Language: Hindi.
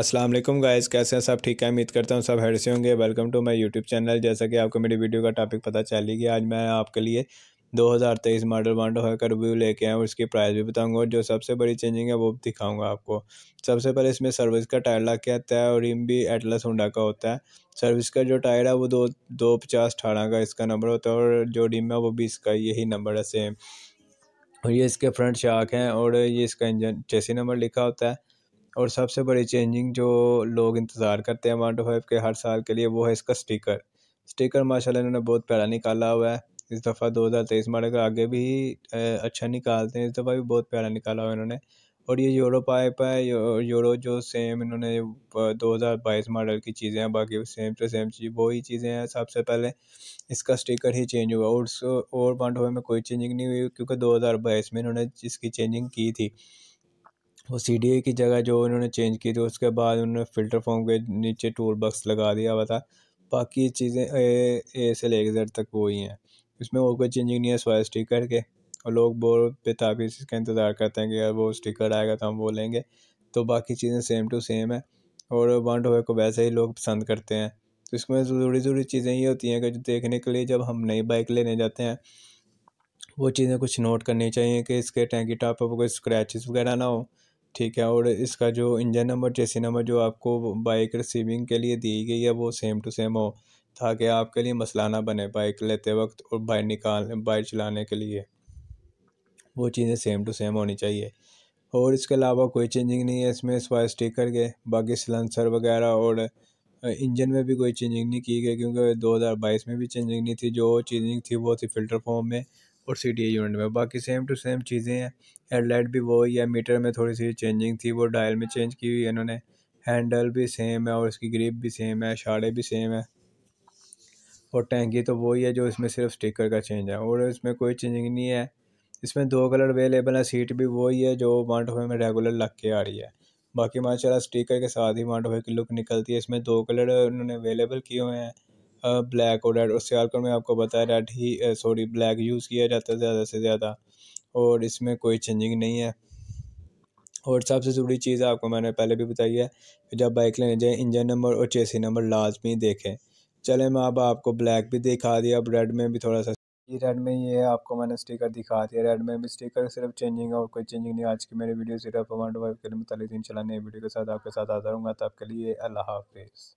अस्सलाम वालेकुम गाइस कैसे हैं सब ठीक है उम्मीद करता हूँ सब हेड से होंगे welcome to my YouTube channel जैसा कि आपको मेरी वीडियो का टॉपिक पता चल ही गया आज मैं आपके लिए 2023 मॉडल वन है का रिव्यू लेके आया और इसकी प्राइस भी बताऊंगा और जो सबसे बड़ी चेंजिंग है वो भी दिखाऊंगा आपको सबसे पहले इसमें सर्विस का टायर लग के आता है और रिम भी एटलस होंडा का होता है सर्विस का जो टायर है वो दो दो पचास अठारह का इसका नंबर होता है और जो रिम है वो भी इसका यही नंबर है सेम और ये इसके फ्रंट शाख हैं और ये इसका इंजन चेसी नंबर लिखा होता है और सबसे बड़ी चेंजिंग जो लोग इंतज़ार करते हैं वन फाइव के हर साल के लिए वो है इसका स्टिकर स्टिकर माशाल्लाह इन्होंने बहुत प्यारा निकाला हुआ है इस दफ़ा दो हज़ार तेईस मॉडल का आगे भी अच्छा निकालते हैं इस दफ़ा भी बहुत प्यारा निकाला हुआ इन्होंने और ये यूरो पाइप है यूरो जो सेम इन्होंने दो हज़ार बाईस मॉडल की चीज़ें हैं बाकी सेम टू सेम चीज़ वही चीज़ें हैं सबसे पहले इसका स्टिकर ही चेंज हुआ और और पॉइंट में कोई चेंजिंग नहीं हुई क्योंकि दो हज़ार बाईस में इन्होंने इसकी चेंजिंग की थी वो सी डी ए की जगह जो उन्होंने चेंज की थी उसके बाद उन्होंने फ़िल्टर फॉर्म के नीचे टूल बक्स लगा दिया हुआ था बाकी चीज़ें ए ए से लेकर जेड तक वो ही हैं इसमें और कोई चेंजिंग नहीं है सवाए स्टिकर के और लोग बोर्ड पे ताबीज़ इसका इंतज़ार करते हैं कि यार वो स्टिकर आएगा तो हम वो लेंगे तो बाकी चीज़ें सेम टू सेम है और वन टू को वैसे ही लोग पसंद करते हैं तो इसमें ज़रूरी ज़रूरी चीज़ें ये होती हैं कि जो देखने के लिए जब हम नई बाइक लेने जाते हैं वो चीज़ें कुछ नोट करनी चाहिए कि इसके टैंकी टॉप पर कोई स्क्रैचेस वगैरह ना हो ठीक है और इसका जो इंजन नंबर जैसे नंबर जो आपको बाइक रिसीविंग के लिए दी गई है वो सेम टू सेम हो ताकि आपके लिए मसला ना बने बाइक लेते वक्त और बाइक निकाल बाइक चलाने के लिए वो चीज़ें सेम टू सेम होनी चाहिए और इसके अलावा कोई चेंजिंग नहीं है इसमें सिवाय स्टिकर के बाकी सिलेंसर वगैरह और इंजन में भी कोई चेंजिंग नहीं की गई क्योंकि 2022 में भी चेंजिंग नहीं थी जो चेंजिंग थी वो थी फ़िल्टर फॉर्म में और सी टी यूनिट में बाकी सेम टू सेम चीज़ें हैं हेडलाइट भी वो ही है मीटर में थोड़ी सी चेंजिंग थी वो डायल में चेंज की हुई है इन्होंने हैंडल भी सेम है और इसकी ग्रिप भी सेम है शाड़े भी सेम है और टैंकी तो वही है जो इसमें सिर्फ स्टिकर का चेंज है और इसमें कोई चेंजिंग नहीं है इसमें दो कलर अवेलेबल है सीट भी वही है जो माउंट में रेगुलर लग के आ रही है बाकी माशाल्लाह स्टिकर के साथ ही माउंट की लुक निकलती है इसमें दो कलर उन्होंने अवेलेबल किए हुए हैं ब्लैक और रेड और सियालकोट में आपको बताया रेड ही सॉरी ब्लैक यूज़ किया जाता है ज़्यादा से ज़्यादा और इसमें कोई चेंजिंग नहीं है और सबसे ज़रूरी चीज़ आपको मैंने पहले भी बताई है कि जब बाइक लेने जाए इंजन नंबर और चेसी नंबर लाजमी देखें चले मैं अब आपको ब्लैक भी दिखा दिया अब रेड में भी थोड़ा सा ये रेड में ये है आपको मैंने स्टिकर दिखा दिया रेड में भी स्टिकर सिर्फ चेंजिंग है और कोई चेंजिंग नहीं आज की मेरी वीडियो सिर्फ वन टू फाइव के लिए मुतल इन नई वीडियो के साथ आपके साथ आता रहूँगा तब के लिए अल्लाह हाफिज़